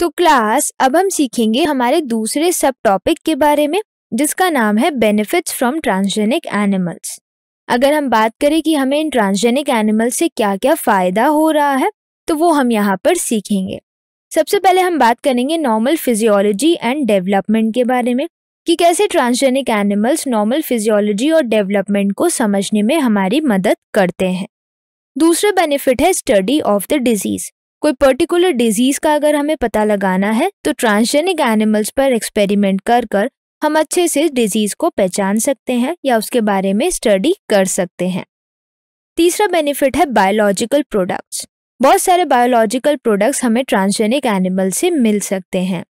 तो क्लास अब हम सीखेंगे हमारे दूसरे सब टॉपिक के बारे में जिसका नाम है बेनिफिट्स फ्रॉम ट्रांसजेनिक एनिमल्स अगर हम बात करें कि हमें इन ट्रांसजेनिक एनिमल्स से क्या क्या फ़ायदा हो रहा है तो वो हम यहाँ पर सीखेंगे सबसे पहले हम बात करेंगे नॉर्मल फिजियोलॉजी एंड डेवलपमेंट के बारे में कि कैसे ट्रांसजेनिक एनिमल्स नॉर्मल फिजियोलॉजी और डेवलपमेंट को समझने में हमारी मदद करते हैं दूसरा बेनिफिट है स्टडी ऑफ द डिजीज़ कोई पर्टिकुलर डिजीज का अगर हमें पता लगाना है तो ट्रांसजेनिक एनिमल्स पर एक्सपेरिमेंट कर कर हम अच्छे से डिजीज को पहचान सकते हैं या उसके बारे में स्टडी कर सकते हैं तीसरा बेनिफिट है बायोलॉजिकल प्रोडक्ट्स बहुत सारे बायोलॉजिकल प्रोडक्ट्स हमें ट्रांसजेनिक एनिमल से मिल सकते हैं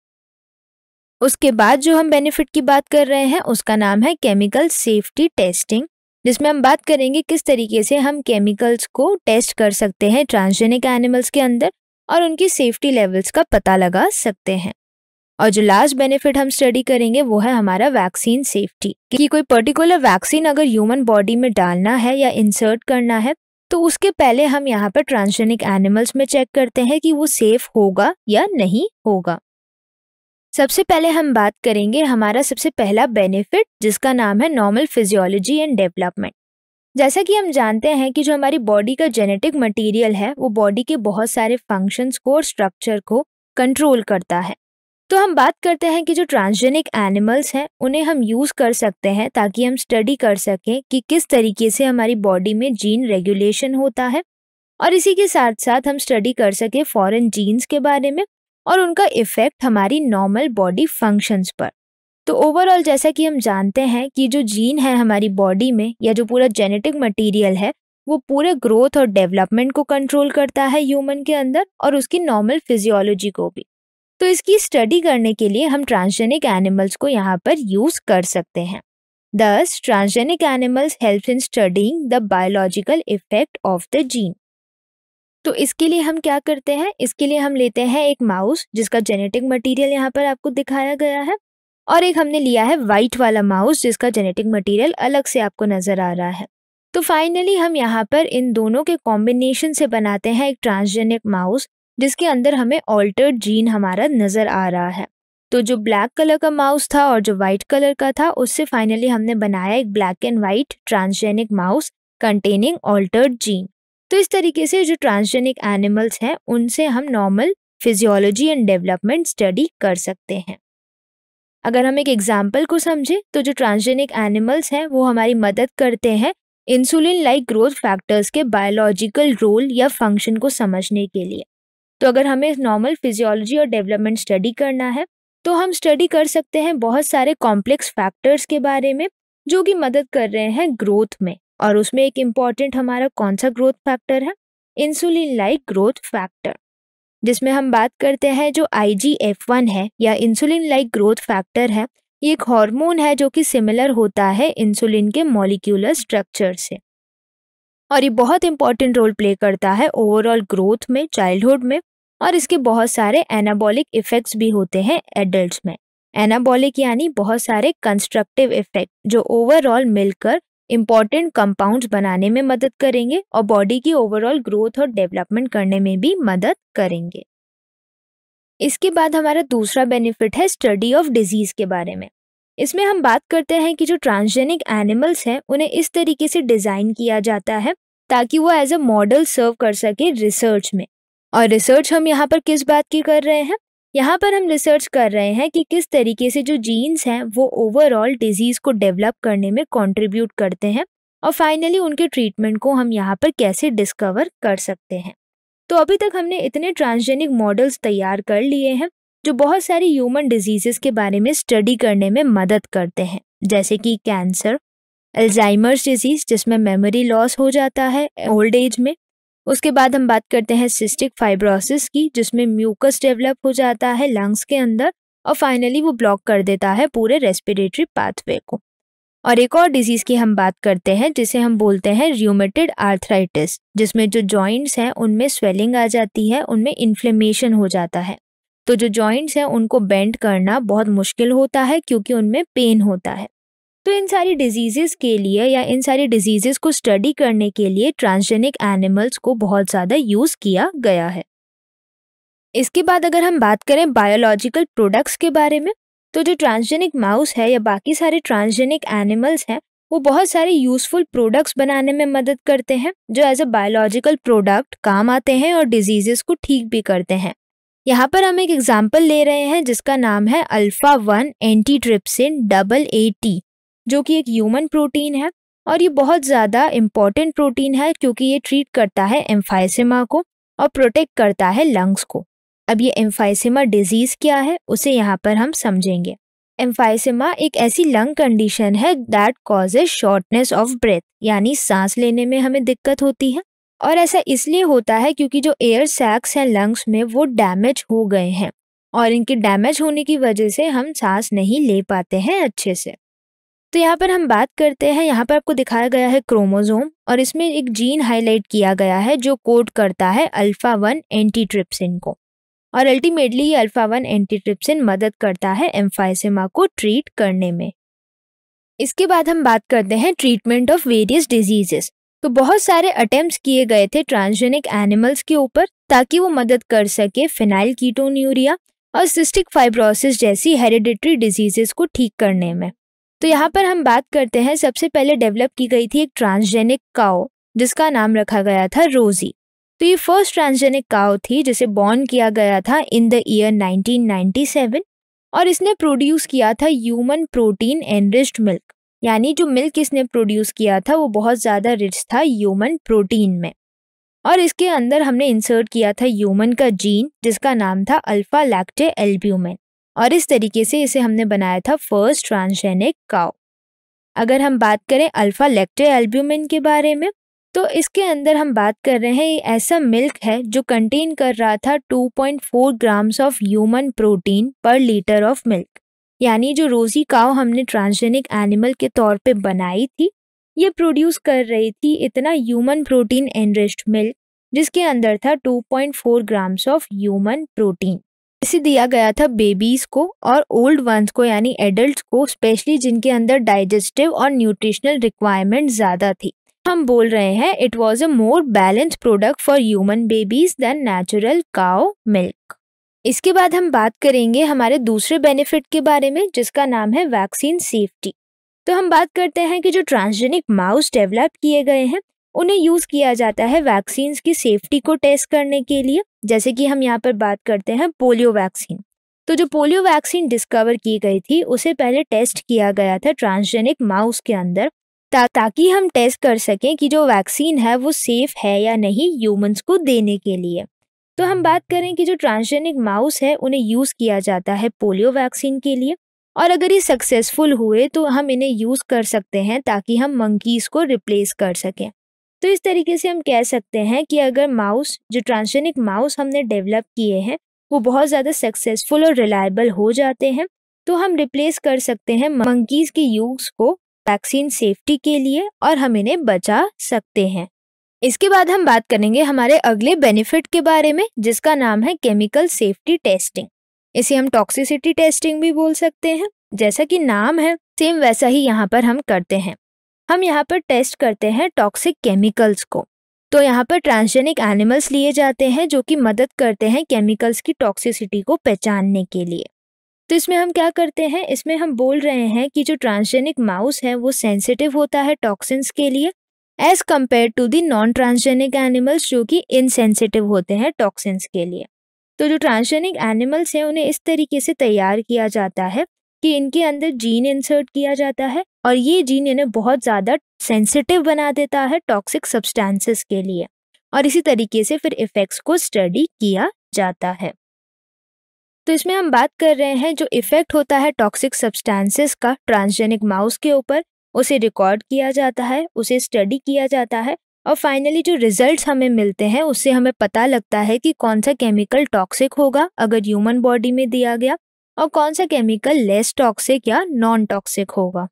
उसके बाद जो हम बेनिफिट की बात कर रहे हैं उसका नाम है केमिकल सेफ्टी टेस्टिंग जिसमें हम बात करेंगे किस तरीके से हम केमिकल्स को टेस्ट कर सकते हैं ट्रांसजेनिक एनिमल्स के अंदर और उनकी सेफ्टी लेवल्स का पता लगा सकते हैं और जो लास्ट बेनिफिट हम स्टडी करेंगे वो है हमारा वैक्सीन सेफ्टी कि कोई पर्टिकुलर वैक्सीन अगर ह्यूमन बॉडी में डालना है या इंसर्ट करना है तो उसके पहले हम यहाँ पर ट्रांसजेनिक एनिमल्स में चेक करते हैं कि वो सेफ होगा या नहीं होगा सबसे पहले हम बात करेंगे हमारा सबसे पहला बेनिफिट जिसका नाम है नॉर्मल फिजियोलॉजी एंड डेवलपमेंट जैसा कि हम जानते हैं कि जो हमारी बॉडी का जेनेटिक मटेरियल है वो बॉडी के बहुत सारे फंक्शंस को और स्ट्रक्चर को कंट्रोल करता है तो हम बात करते हैं कि जो ट्रांसजेनिक एनिमल्स हैं उन्हें हम यूज़ कर सकते हैं ताकि हम स्टडी कर सकें कि किस तरीके से हमारी बॉडी में जीन रेगुलेशन होता है और इसी के साथ साथ हम स्टडी कर सकें फॉरेन जीन्स के बारे में और उनका इफ़ेक्ट हमारी नॉर्मल बॉडी फंक्शंस पर तो ओवरऑल जैसा कि हम जानते हैं कि जो जीन है हमारी बॉडी में या जो पूरा जेनेटिक मटेरियल है वो पूरे ग्रोथ और डेवलपमेंट को कंट्रोल करता है ह्यूमन के अंदर और उसकी नॉर्मल फिजियोलॉजी को भी तो इसकी स्टडी करने के लिए हम ट्रांसजेनिक एनिमल्स को यहाँ पर यूज़ कर सकते हैं thus transgenic animals help in studying the biological effect of the gene तो इसके लिए हम क्या करते हैं इसके लिए हम लेते हैं एक माउस जिसका जेनेटिक मटेरियल यहाँ पर आपको दिखाया गया है और एक हमने लिया है वाइट वाला माउस जिसका जेनेटिक मटेरियल अलग से आपको नज़र आ रहा है तो फाइनली हम यहाँ पर इन दोनों के कॉम्बिनेशन से बनाते हैं एक ट्रांसजेनिक माउस जिसके अंदर हमें ऑल्टर्ड जीन हमारा नज़र आ रहा है तो जो ब्लैक कलर का माउस था और जो वाइट कलर का था उससे फाइनली हमने बनाया एक black and white transgenic mouse containing altered gene तो इस तरीके से जो ट्रांसजेनिक एनिमल्स हैं उनसे हम normal physiology and development study कर सकते हैं अगर हम एक एग्जाम्पल को समझें तो जो ट्रांसजेनिक एनिमल्स हैं वो हमारी मदद करते हैं इंसुलिन लाइक ग्रोथ फैक्टर्स के बायोलॉजिकल रोल या फंक्शन को समझने के लिए तो अगर हमें नॉर्मल फिजियोलॉजी और डेवलपमेंट स्टडी करना है तो हम स्टडी कर सकते हैं बहुत सारे कॉम्प्लेक्स फैक्टर्स के बारे में जो कि मदद कर रहे हैं ग्रोथ में और उसमें एक इम्पॉर्टेंट हमारा कौन सा ग्रोथ फैक्टर है इंसुलिन लाइक ग्रोथ फैक्टर जिसमें हम बात करते हैं जो आई है या इंसुलिन लाइक ग्रोथ फैक्टर है ये एक हार्मोन है जो कि सिमिलर होता है इंसुलिन के मॉलिक्यूलर स्ट्रक्चर से और ये बहुत इंपॉर्टेंट रोल प्ले करता है ओवरऑल ग्रोथ में चाइल्डहुड में और इसके बहुत सारे एनाबॉलिक इफ़ेक्ट्स भी होते हैं एडल्ट में एनाबॉलिक यानी बहुत सारे कंस्ट्रक्टिव इफ़ेक्ट जो ओवरऑल मिलकर इम्पॉर्टेंट कंपाउंड्स बनाने में मदद करेंगे और बॉडी की ओवरऑल ग्रोथ और डेवलपमेंट करने में भी मदद करेंगे इसके बाद हमारा दूसरा बेनिफिट है स्टडी ऑफ डिजीज़ के बारे में इसमें हम बात करते हैं कि जो ट्रांसजेनिक एनिमल्स हैं उन्हें इस तरीके से डिज़ाइन किया जाता है ताकि वो एज अ मॉडल सर्व कर सके रिसर्च में और रिसर्च हम यहाँ पर किस बात की कर रहे हैं यहाँ पर हम रिसर्च कर रहे हैं कि किस तरीके से जो जीन्स हैं वो ओवरऑल डिजीज़ को डेवलप करने में कंट्रीब्यूट करते हैं और फाइनली उनके ट्रीटमेंट को हम यहाँ पर कैसे डिस्कवर कर सकते हैं तो अभी तक हमने इतने ट्रांसजेनिक मॉडल्स तैयार कर लिए हैं जो बहुत सारी ह्यूमन डिजीजेस के बारे में स्टडी करने में मदद करते हैं जैसे कि कैंसर अल्जाइमर्स डिजीज जिसमें मेमोरी लॉस हो जाता है ओल्ड एज में उसके बाद हम बात करते हैं सिस्टिक फाइब्रोसिस की जिसमें म्यूकस डेवलप हो जाता है लंग्स के अंदर और फाइनली वो ब्लॉक कर देता है पूरे रेस्पिरेटरी पाथवे को और एक और डिजीज़ की हम बात करते हैं जिसे हम बोलते हैं र्यूमेटेड आर्थराइटिस जिसमें जो जॉइंट्स हैं उनमें स्वेलिंग आ जाती है उनमें इन्फ्लेमेशन हो जाता है तो जो जॉइंट्स हैं उनको बेंड करना बहुत मुश्किल होता है क्योंकि उनमें पेन होता है तो इन सारी डिजीजेस के लिए या इन सारी डिजीजेस को स्टडी करने के लिए ट्रांसजेनिक एनिमल्स को बहुत ज़्यादा यूज़ किया गया है इसके बाद अगर हम बात करें बायोलॉजिकल प्रोडक्ट्स के बारे में तो जो ट्रांसजेनिक माउस है या बाकी सारे ट्रांसजेनिक एनिमल्स हैं वो बहुत सारे यूज़फुल प्रोडक्ट्स बनाने में मदद करते हैं जो एज अ बायोलॉजिकल प्रोडक्ट काम आते हैं और डिजीज़ को ठीक भी करते हैं यहाँ पर हम एक एग्जाम्पल ले रहे हैं जिसका नाम है alpha one antitrypsin double A T जो कि एक ह्यूमन प्रोटीन है और ये बहुत ज़्यादा इम्पॉर्टेंट प्रोटीन है क्योंकि ये ट्रीट करता है एम्फाइसिमा को और प्रोटेक्ट करता है लंग्स को अब ये एम्फाइसिमा डिजीज़ क्या है उसे यहाँ पर हम समझेंगे एम्फाइसिमा एक ऐसी लंग कंडीशन है that causes shortness of breath यानी सांस लेने में हमें दिक्कत होती है और ऐसा इसलिए होता है क्योंकि जो एयर सैक्स हैं लंग्स में वो डैमेज हो गए हैं और इनके डैमेज होने की वजह से हम सांस नहीं ले पाते हैं अच्छे से तो यहाँ पर हम बात करते हैं यहाँ पर आपको दिखाया गया है क्रोमोजोम और इसमें एक जीन हाईलाइट किया गया है जो कोड करता है अल्फा वन एंटी ट्रिप्सिन को और अल्टीमेटली ये अल्फा वन एंटी ट्रिप्सिन मदद करता है एम्फाइसिमा को ट्रीट करने में इसके बाद हम बात करते हैं ट्रीटमेंट ऑफ वेरियस डिजीजेस तो बहुत सारे अटेम्प्ट किए गए थे ट्रांसजेनिक एनिमल्स के ऊपर ताकि वो मदद कर सके फिनाइल कीटोन्यूरिया और सिस्टिक फाइब्रोसिस जैसी हेरिडिटरी डिजीजेस को ठीक करने में तो यहाँ पर हम बात करते हैं सबसे पहले डेवलप की गई थी एक ट्रांसजेनिक काओ जिसका नाम रखा गया था रोजी तो ये फर्स्ट ट्रांसजेनिक काओ थी जिसे बॉर्न किया गया था इन द ईयर 1997 और इसने प्रोड्यूस किया था ह्यूमन प्रोटीन एनरिच्ड मिल्क यानी जो मिल्क इसने प्रोड्यूस किया था वो बहुत ज़्यादा रिच था ह्यूमन प्रोटीन में और इसके अंदर हमने इंसर्ट किया था ह्यूमन का जीन जिसका नाम था अल्फा लैक्टे एल्ब्यूमेन और इस तरीके से इसे हमने बनाया था फर्स्ट ट्रांसजेनिक काउ अगर हम बात करें अल्फ़ा लेक्टे एल्ब्यूमिन के बारे में तो इसके अंदर हम बात कर रहे हैं ये ऐसा मिल्क है जो कंटेन कर रहा था 2.4 grams of human protein per litre of milk यानी जो रोज़ी काव हमने ट्रांसजेनिक एनिमल के तौर पे बनाई थी ये प्रोड्यूस कर रही थी इतना ह्यूमन प्रोटीन एनरिस्ड मिल्क जिसके अंदर था 2.4 ग्राम्स ऑफ ह्यूमन प्रोटीन इसे दिया गया था बेबीज को और ओल्ड वंस को यानी एडल्ट को स्पेशली जिनके अंदर डाइजेस्टिव और न्यूट्रिशनल रिक्वायरमेंट ज़्यादा थी हम बोल रहे हैं it was a more balance product for human babies than natural cow milk इसके बाद हम बात करेंगे हमारे दूसरे बेनिफिट के बारे में जिसका नाम है वैक्सीन सेफ्टी तो हम बात करते हैं कि जो ट्रांसजेनिक माउस डेवलप किए गए हैं उन्हें यूज़ किया जाता है वैक्सीन्स की सेफ्टी को टेस्ट करने के लिए जैसे कि हम यहाँ पर बात करते हैं पोलियो वैक्सीन तो जो पोलियो वैक्सीन डिस्कवर की गई थी उसे पहले टेस्ट किया गया था ट्रांसजेनिक माउस के अंदर ता, ताकि हम टेस्ट कर सकें कि जो वैक्सीन है वो सेफ है या नहीं ह्यूमंस को देने के लिए तो हम बात करें कि जो ट्रांसजेनिक माउस है उन्हें यूज़ किया जाता है पोलियो वैक्सीन के लिए और अगर ये सक्सेसफुल हुए तो हम इन्हें यूज़ कर सकते हैं ताकि हम मंकीज़ को रिप्लेस कर सकें तो इस तरीके से हम कह सकते हैं कि अगर माउस जो ट्रांसजेनिक माउस हमने डेवलप किए हैं वो बहुत ज़्यादा सक्सेसफुल और रिलायबल हो जाते हैं तो हम रिप्लेस कर सकते हैं मंकीज के यूज को वैक्सीन सेफ्टी के लिए और हम इन्हें बचा सकते हैं इसके बाद हम बात करेंगे हमारे अगले बेनिफिट के बारे में जिसका नाम है केमिकल सेफ्टी टेस्टिंग इसे हम टॉक्सिसिटी टेस्टिंग भी बोल सकते हैं जैसा कि नाम है सेम वैसा ही यहाँ पर हम करते हैं हम यहाँ पर टेस्ट करते हैं टॉक्सिक केमिकल्स को तो यहाँ पर ट्रांसजेनिक एनिमल्स लिए जाते हैं जो कि मदद करते हैं केमिकल्स की टॉक्सिसिटी को पहचानने के लिए तो इसमें हम क्या करते हैं इसमें हम बोल रहे हैं कि जो ट्रांसजेनिक माउस है वो सेंसिटिव होता है टॉक्सिन्स के लिए as compare to the non transgenic animals जो कि इनसेंसिटिव होते हैं टॉक्सिन्स के लिए तो जो ट्रांसजेनिक एनिमल्स हैं उन्हें इस तरीके से तैयार किया जाता है कि इनके अंदर जीन इंसर्ट किया जाता है और ये जीन इन्हें बहुत ज़्यादा सेंसिटिव बना देता है टॉक्सिक सब्सटेंसेस के लिए और इसी तरीके से फिर इफ़ेक्ट्स को स्टडी किया जाता है तो इसमें हम बात कर रहे हैं जो इफ़ेक्ट होता है टॉक्सिक सब्सटेंसेस का ट्रांसजेनिक माउस के ऊपर उसे रिकॉर्ड किया जाता है उसे स्टडी किया जाता है और फाइनली जो रिजल्ट्स हमें मिलते हैं उससे हमें पता लगता है कि कौन सा केमिकल टॉक्सिक होगा अगर ह्यूमन बॉडी में दिया गया और कौन सा केमिकल लेस टॉक्सिक या नॉन टॉक्सिक होगा